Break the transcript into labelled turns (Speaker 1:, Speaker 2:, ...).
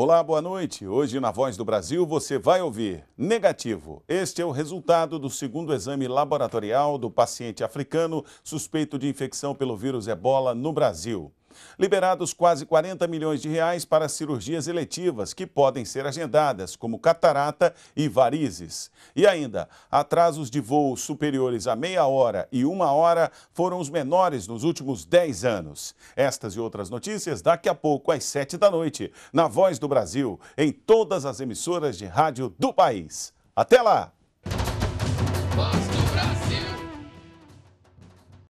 Speaker 1: Olá, boa noite. Hoje na Voz do Brasil você vai ouvir negativo. Este é o resultado do segundo exame laboratorial do paciente africano suspeito de infecção pelo vírus Ebola no Brasil liberados quase 40 milhões de reais para cirurgias eletivas que podem ser agendadas, como catarata e varizes. E ainda, atrasos de voos superiores a meia hora e uma hora foram os menores nos últimos 10 anos. Estas e outras notícias daqui a pouco às 7 da noite, na Voz do Brasil, em todas as emissoras de rádio do país. Até lá!